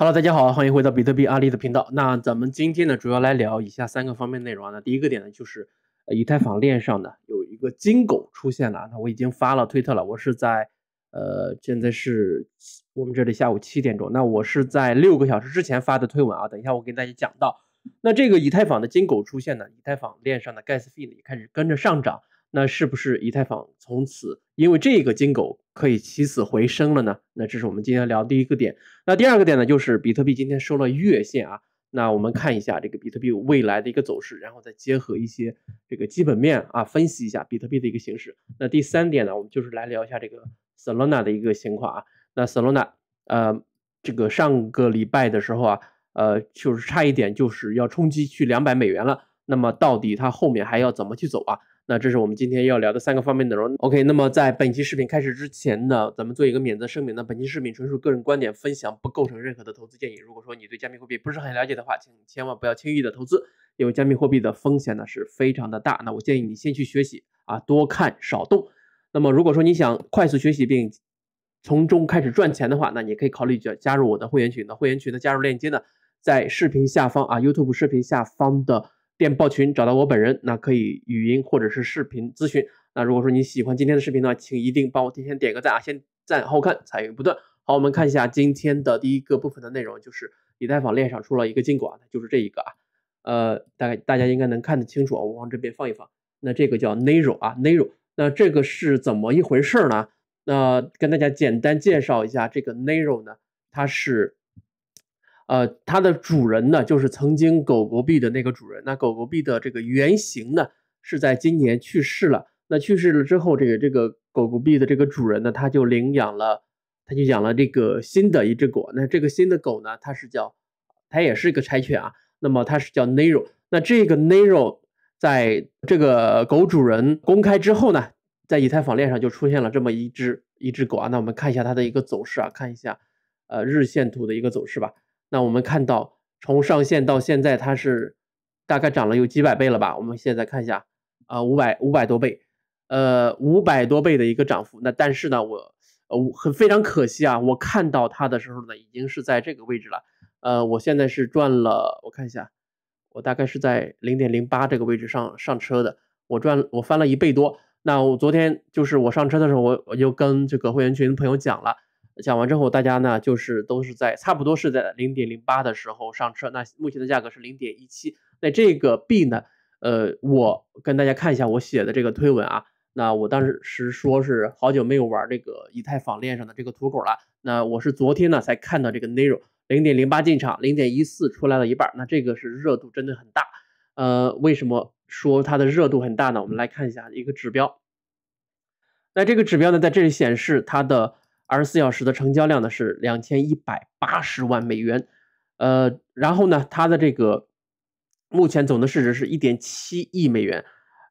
Hello，大家好，欢迎回到比特币阿丽的频道。那咱们今天呢，主要来聊以下三个方面内容啊。那第一个点呢，就是以太坊链上的有一个金狗出现了。那我已经发了推特了，我是在呃，现在是我们这里下午七点钟。那我是在六个小时之前发的推文啊。等一下我给大家讲到，那这个以太坊的金狗出现呢，以太坊链上的 Gas fee 呢也开始跟着上涨。那是不是以太坊从此因为这个金狗可以起死回生了呢？那这是我们今天聊第一个点。那第二个点呢，就是比特币今天收了月线啊。那我们看一下这个比特币未来的一个走势，然后再结合一些这个基本面啊，分析一下比特币的一个形势。那第三点呢，我们就是来聊一下这个 Solana 的一个情况啊。那 Solana，呃，这个上个礼拜的时候啊，呃，就是差一点就是要冲击去两百美元了。那么到底它后面还要怎么去走啊？那这是我们今天要聊的三个方面内容。OK，那么在本期视频开始之前呢，咱们做一个免责声明呢，本期视频纯属个人观点分享，不构成任何的投资建议。如果说你对加密货币不是很了解的话，请千万不要轻易的投资，因为加密货币的风险呢是非常的大。那我建议你先去学习啊，多看少动。那么如果说你想快速学习并从中开始赚钱的话，那你可以考虑加加入我的会员群。那会员群的加入链接呢，在视频下方啊，YouTube 视频下方的。电报群找到我本人，那可以语音或者是视频咨询。那如果说你喜欢今天的视频呢，请一定帮我提前点个赞啊，先赞后看，财运不断。好，我们看一下今天的第一个部分的内容，就是以太坊链上出了一个金果啊，就是这一个啊。呃，大概大家应该能看得清楚我往这边放一放。那这个叫 Nero 啊 Nero，那这个是怎么一回事呢？那跟大家简单介绍一下这个 Nero 呢，它是。呃，它的主人呢，就是曾经狗狗币的那个主人。那狗狗币的这个原型呢，是在今年去世了。那去世了之后，这个这个狗狗币的这个主人呢，他就领养了，他就养了这个新的一只狗。那这个新的狗呢，它是叫，它也是一个柴犬啊。那么它是叫 Nero。那这个 Nero 在这个狗主人公开之后呢，在以太坊链上就出现了这么一只一只狗啊。那我们看一下它的一个走势啊，看一下呃日线图的一个走势吧。那我们看到，从上线到现在，它是大概涨了有几百倍了吧？我们现在看一下，啊，五百五百多倍，呃，五百多倍的一个涨幅。那但是呢，我呃很非常可惜啊，我看到它的时候呢，已经是在这个位置了。呃，我现在是赚了，我看一下，我大概是在零点零八这个位置上上车的，我赚，我翻了一倍多。那我昨天就是我上车的时候，我我就跟这个会员群的朋友讲了。讲完之后，大家呢就是都是在差不多是在零点零八的时候上车。那目前的价格是零点一七。那这个币呢，呃，我跟大家看一下我写的这个推文啊。那我当时是说是好久没有玩这个以太坊链上的这个土狗了。那我是昨天呢才看到这个 n 容，r o 零点零八进场，零点一四出来了一半。那这个是热度真的很大。呃，为什么说它的热度很大呢？我们来看一下一个指标。那这个指标呢，在这里显示它的。二十四小时的成交量呢是两千一百八十万美元，呃，然后呢，它的这个目前总的市值是一点七亿美元，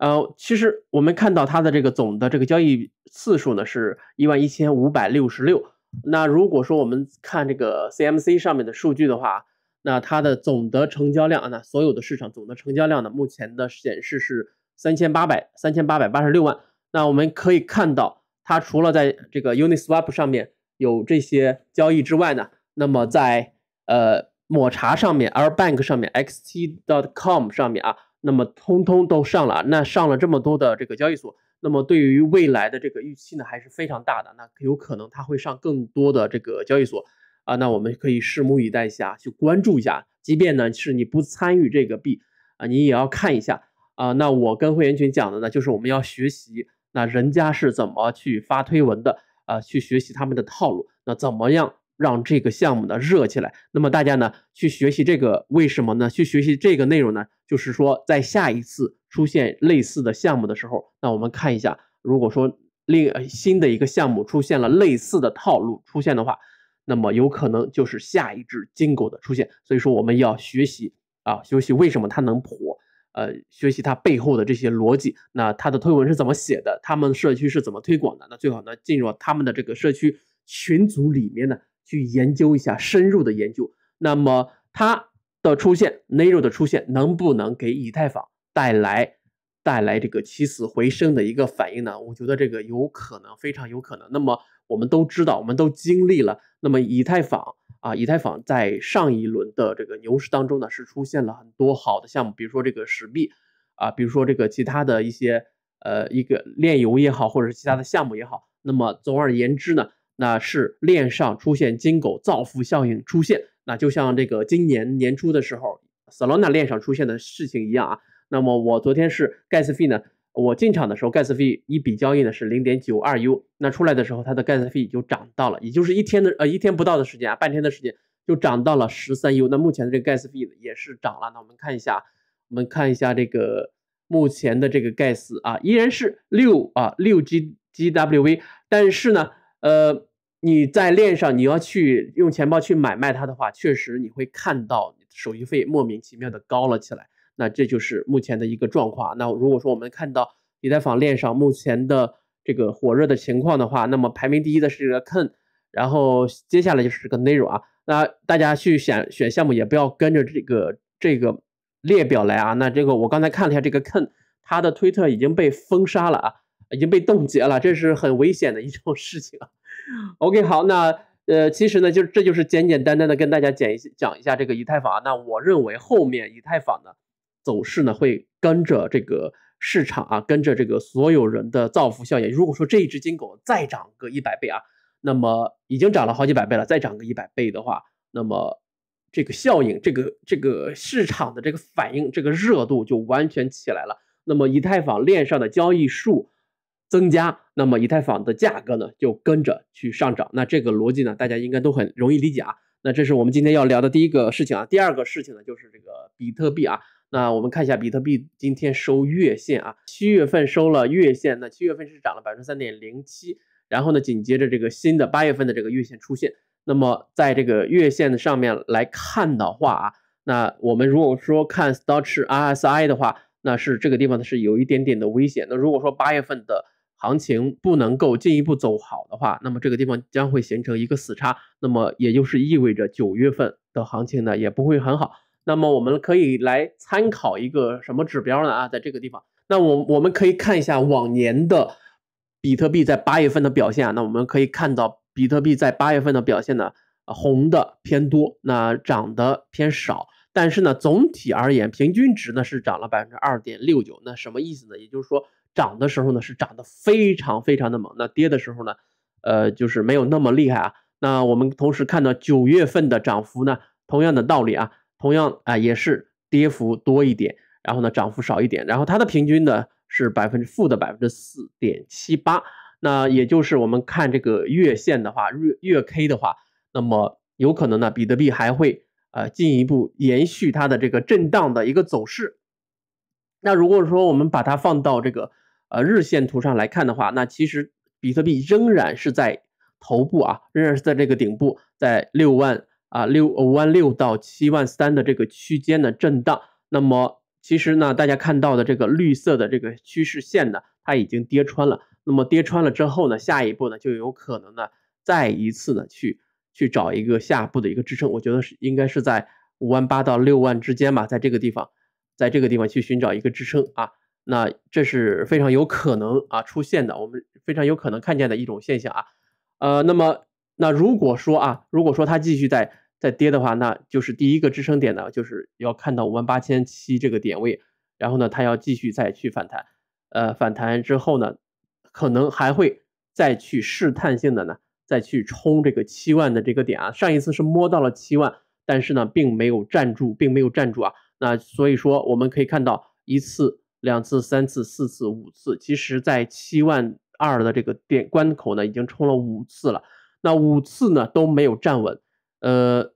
呃，其实我们看到它的这个总的这个交易次数呢是一万一千五百六十六。那如果说我们看这个 C M C 上面的数据的话，那它的总的成交量，那所有的市场总的成交量呢，目前的显示是三千八百三千八百八十六万。那我们可以看到。它除了在这个 Uniswap 上面有这些交易之外呢，那么在呃抹茶上面、o u r Bank 上面、x t c o m 上面啊，那么通通都上了。那上了这么多的这个交易所，那么对于未来的这个预期呢，还是非常大的。那有可能它会上更多的这个交易所啊，那我们可以拭目以待一下，去关注一下。即便呢是你不参与这个币啊，你也要看一下啊。那我跟会员群讲的呢，就是我们要学习。那人家是怎么去发推文的？啊，去学习他们的套路。那怎么样让这个项目呢热起来？那么大家呢去学习这个为什么呢？去学习这个内容呢？就是说在下一次出现类似的项目的时候，那我们看一下，如果说另新的一个项目出现了类似的套路出现的话，那么有可能就是下一只金狗的出现。所以说我们要学习啊，学习为什么它能火。呃，学习它背后的这些逻辑，那它的推文是怎么写的？他们社区是怎么推广的？那最好呢，进入他们的这个社区群组里面呢，去研究一下，深入的研究。那么它的出现 n a r o 的出现，能不能给以太坊带来带来这个起死回生的一个反应呢？我觉得这个有可能，非常有可能。那么我们都知道，我们都经历了，那么以太坊。啊，以太坊在上一轮的这个牛市当中呢，是出现了很多好的项目，比如说这个石币，啊，比如说这个其他的一些呃一个炼油也好，或者是其他的项目也好。那么总而言之呢，那是链上出现金狗造富效应出现，那就像这个今年年初的时候，Solana 链上出现的事情一样啊。那么我昨天是 Gas Fee 呢？我进场的时候，Gas 费一笔交易呢是零点九二 U，那出来的时候，它的 Gas 费就涨到了，也就是一天的呃一天不到的时间啊，半天的时间就涨到了十三 U。那目前的这个 Gas 币也是涨了。那我们看一下，我们看一下这个目前的这个 Gas 啊，依然是六啊六 G G W V，但是呢，呃，你在链上你要去用钱包去买卖它的话，确实你会看到手续费莫名其妙的高了起来。那这就是目前的一个状况。那如果说我们看到以太坊链上目前的这个火热的情况的话，那么排名第一的是这个 Ken，然后接下来就是这个 Nero 啊。那大家去选选项目也不要跟着这个这个列表来啊。那这个我刚才看了一下这个 Ken，他的推特已经被封杀了啊，已经被冻结了，这是很危险的一种事情。OK，好，那呃，其实呢，就这就是简简单单的跟大家讲一讲一下这个以太坊。那我认为后面以太坊呢。走势呢会跟着这个市场啊，跟着这个所有人的造福效应。如果说这一只金狗再涨个一百倍啊，那么已经涨了好几百倍了，再涨个一百倍的话，那么这个效应、这个这个市场的这个反应、这个热度就完全起来了。那么以太坊链上的交易数增加，那么以太坊的价格呢就跟着去上涨。那这个逻辑呢，大家应该都很容易理解啊。那这是我们今天要聊的第一个事情啊。第二个事情呢，就是这个比特币啊。那我们看一下比特币今天收月线啊，七月份收了月线，那七月份是涨了百分之三点零七，然后呢，紧接着这个新的八月份的这个月线出现，那么在这个月线的上面来看的话啊，那我们如果说看 Stoch RSI 的话，那是这个地方呢是有一点点的危险。那如果说八月份的行情不能够进一步走好的话，那么这个地方将会形成一个死叉，那么也就是意味着九月份的行情呢也不会很好。那么我们可以来参考一个什么指标呢？啊，在这个地方，那我我们可以看一下往年的比特币在八月份的表现啊。那我们可以看到，比特币在八月份的表现呢，红的偏多，那涨的偏少。但是呢，总体而言，平均值呢是涨了百分之二点六九。那什么意思呢？也就是说，涨的时候呢是涨得非常非常的猛，那跌的时候呢，呃，就是没有那么厉害啊。那我们同时看到九月份的涨幅呢，同样的道理啊。同样啊，也是跌幅多一点，然后呢，涨幅少一点，然后它的平均呢是百分之负的百分之四点七八，那也就是我们看这个月线的话，月月 K 的话，那么有可能呢，比特币还会呃进一步延续它的这个震荡的一个走势。那如果说我们把它放到这个呃日线图上来看的话，那其实比特币仍然是在头部啊，仍然是在这个顶部，在六万。啊，六五万六到七万三的这个区间的震荡，那么其实呢，大家看到的这个绿色的这个趋势线呢，它已经跌穿了。那么跌穿了之后呢，下一步呢，就有可能呢，再一次呢去去找一个下部的一个支撑，我觉得是应该是在五万八到六万之间吧，在这个地方，在这个地方去寻找一个支撑啊，那这是非常有可能啊出现的，我们非常有可能看见的一种现象啊。呃，那么那如果说啊，如果说它继续在再跌的话，那就是第一个支撑点呢，就是要看到五万八千七这个点位，然后呢，它要继续再去反弹，呃，反弹之后呢，可能还会再去试探性的呢，再去冲这个七万的这个点啊。上一次是摸到了七万，但是呢，并没有站住，并没有站住啊。那所以说，我们可以看到一次、两次、三次、四次、五次，其实在七万二的这个点关口呢，已经冲了五次了。那五次呢都没有站稳，呃。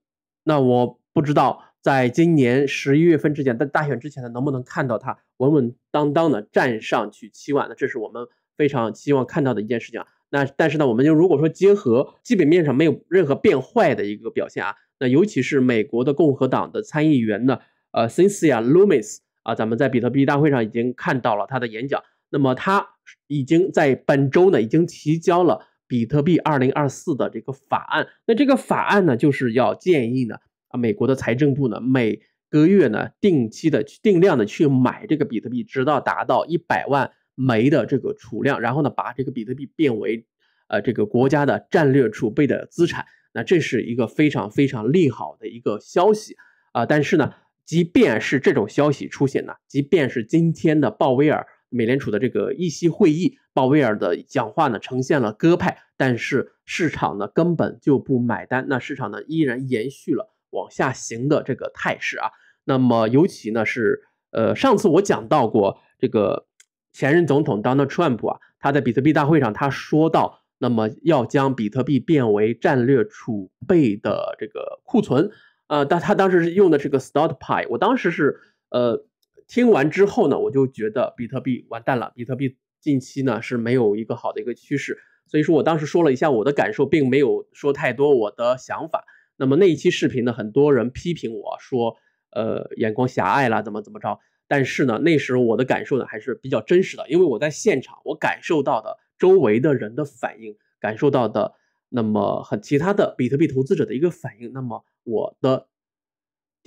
那我不知道，在今年十一月份之前，在大选之前呢，能不能看到它稳稳当当的站上去起晚呢？这是我们非常希望看到的一件事情。那但是呢，我们就如果说结合基本面上没有任何变坏的一个表现啊，那尤其是美国的共和党的参议员呢，呃，Cynthia l u o m i s 啊，咱们在比特币大会上已经看到了他的演讲，那么他已经在本周呢，已经提交了。比特币二零二四的这个法案，那这个法案呢，就是要建议呢，啊，美国的财政部呢，每个月呢，定期的、定量的去买这个比特币，直到达到一百万枚的这个储量，然后呢，把这个比特币变为，呃，这个国家的战略储备的资产。那这是一个非常非常利好的一个消息，啊，但是呢，即便是这种消息出现呢，即便是今天的鲍威尔。美联储的这个议息会议，鲍威尔的讲话呢，呈现了鸽派，但是市场呢根本就不买单，那市场呢依然延续了往下行的这个态势啊。那么尤其呢是呃，上次我讲到过这个前任总统 Donald Trump 啊，他在比特币大会上他说到，那么要将比特币变为战略储备的这个库存呃，但他当时是用的这个 s t o c k p i e 我当时是呃。听完之后呢，我就觉得比特币完蛋了。比特币近期呢是没有一个好的一个趋势，所以说我当时说了一下我的感受，并没有说太多我的想法。那么那一期视频呢，很多人批评我说，呃，眼光狭隘啦，怎么怎么着。但是呢，那时候我的感受呢还是比较真实的，因为我在现场，我感受到的周围的人的反应，感受到的那么很其他的比特币投资者的一个反应，那么我的。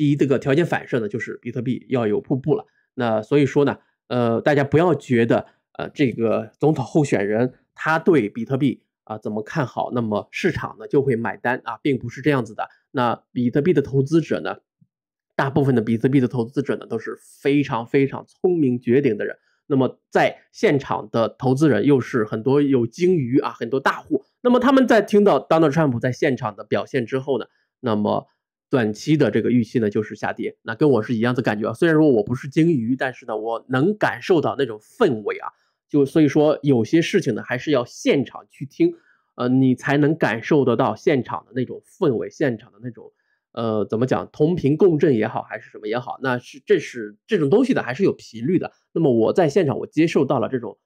第一，这个条件反射呢，就是比特币要有瀑布了。那所以说呢，呃，大家不要觉得，呃，这个总统候选人他对比特币啊怎么看好，那么市场呢就会买单啊，并不是这样子的。那比特币的投资者呢，大部分的比特币的投资者呢都是非常非常聪明绝顶的人。那么在现场的投资人又是很多有鲸鱼啊，很多大户。那么他们在听到 Donald Trump 在现场的表现之后呢，那么。短期的这个预期呢，就是下跌。那跟我是一样的感觉啊。虽然说我不是鲸鱼，但是呢，我能感受到那种氛围啊。就所以说，有些事情呢，还是要现场去听，呃，你才能感受得到现场的那种氛围，现场的那种，呃，怎么讲，同频共振也好，还是什么也好，那是这是这种东西的，还是有频率的。那么我在现场，我接受到了这种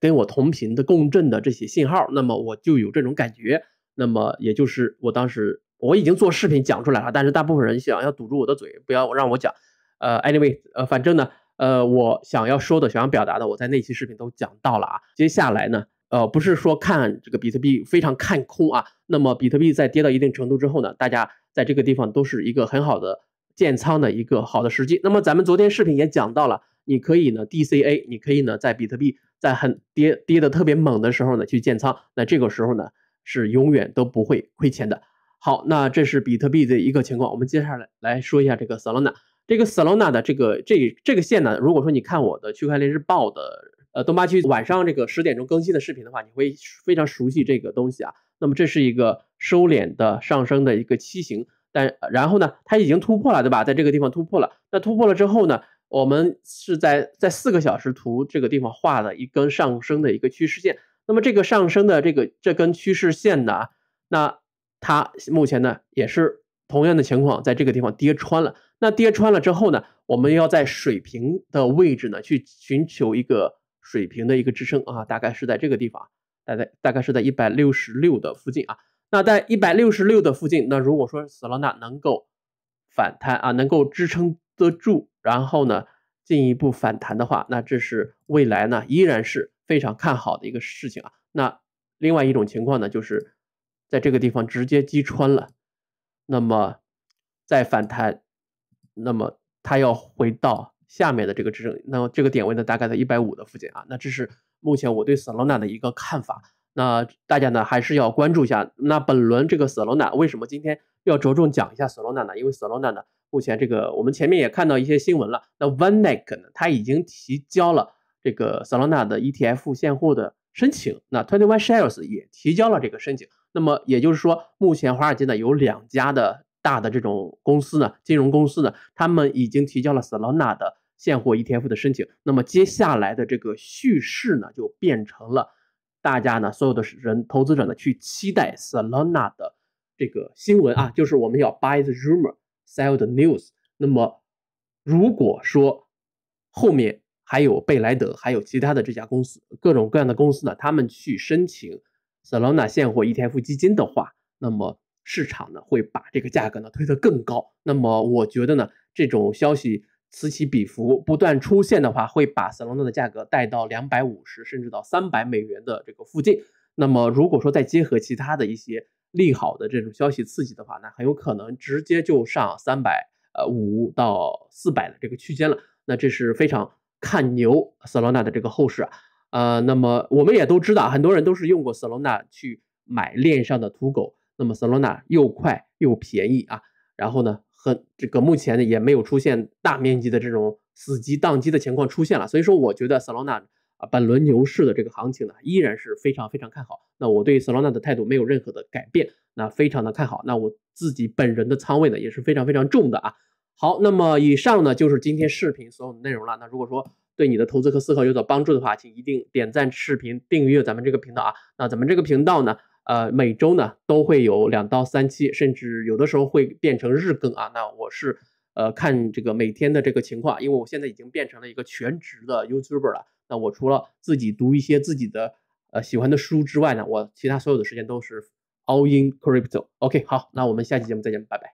跟我同频的共振的这些信号，那么我就有这种感觉。那么也就是我当时。我已经做视频讲出来了，但是大部分人想要堵住我的嘴，不要让我讲。呃，anyway，呃，反正呢，呃，我想要说的、想要表达的，我在那期视频都讲到了啊。接下来呢，呃，不是说看这个比特币非常看空啊。那么比特币在跌到一定程度之后呢，大家在这个地方都是一个很好的建仓的一个好的时机。那么咱们昨天视频也讲到了，你可以呢 DCA，你可以呢在比特币在很跌跌的特别猛的时候呢去建仓，那这个时候呢是永远都不会亏钱的。好，那这是比特币的一个情况。我们接下来来说一下这个 Solana，这个 Solana 的这个这这个线呢，如果说你看我的区块链日报的呃东八区晚上这个十点钟更新的视频的话，你会非常熟悉这个东西啊。那么这是一个收敛的上升的一个期型，但然后呢，它已经突破了，对吧？在这个地方突破了。那突破了之后呢，我们是在在四个小时图这个地方画了一根上升的一个趋势线。那么这个上升的这个这根趋势线呢，那。它目前呢也是同样的情况，在这个地方跌穿了。那跌穿了之后呢，我们要在水平的位置呢去寻求一个水平的一个支撑啊，大概是在这个地方，大概大概是在一百六十六的附近啊。那在一百六十六的附近，那如果说死了，那能够反弹啊，能够支撑得住，然后呢进一步反弹的话，那这是未来呢依然是非常看好的一个事情啊。那另外一种情况呢就是。在这个地方直接击穿了，那么再反弹，那么它要回到下面的这个支撑，那么这个点位呢，大概在一百五的附近啊。那这是目前我对 Solana 的一个看法。那大家呢，还是要关注一下。那本轮这个 Solana 为什么今天要着重讲一下 Solana 呢？因为 Solana 呢，目前这个我们前面也看到一些新闻了。那 o n e e a k e 呢，它已经提交了这个 Solana 的 ETF 现货的申请。那 TwentyOneShares 也提交了这个申请。那么也就是说，目前华尔街呢有两家的大的这种公司呢，金融公司呢，他们已经提交了 Solana 的现货 ETF 的申请。那么接下来的这个叙事呢，就变成了大家呢，所有的人投资者呢，去期待 Solana 的这个新闻啊，就是我们要 buy the rumor，sell the news。那么如果说后面还有贝莱德，还有其他的这家公司，各种各样的公司呢，他们去申请。Solana 现货 ETF 基金的话，那么市场呢会把这个价格呢推得更高。那么我觉得呢，这种消息此起彼伏不断出现的话，会把 Solana 的价格带到两百五十甚至到三百美元的这个附近。那么如果说再结合其他的一些利好的这种消息刺激的话，那很有可能直接就上三百呃五到四百的这个区间了。那这是非常看牛 Solana 的这个后市。啊。呃，那么我们也都知道，很多人都是用过 Solana 去买链上的土狗，那么 Solana 又快又便宜啊，然后呢，很这个目前呢也没有出现大面积的这种死机、宕机的情况出现了，所以说我觉得 Solana 啊本轮牛市的这个行情呢依然是非常非常看好，那我对 Solana 的态度没有任何的改变，那非常的看好，那我自己本人的仓位呢也是非常非常重的啊。好，那么以上呢就是今天视频所有的内容了，那如果说。对你的投资和思考有所帮助的话，请一定点赞视频、订阅咱们这个频道啊。那咱们这个频道呢，呃，每周呢都会有两到三期，甚至有的时候会变成日更啊。那我是呃看这个每天的这个情况，因为我现在已经变成了一个全职的 YouTuber 了。那我除了自己读一些自己的呃喜欢的书之外呢，我其他所有的时间都是 All in crypto。OK，好，那我们下期节目再见，拜拜。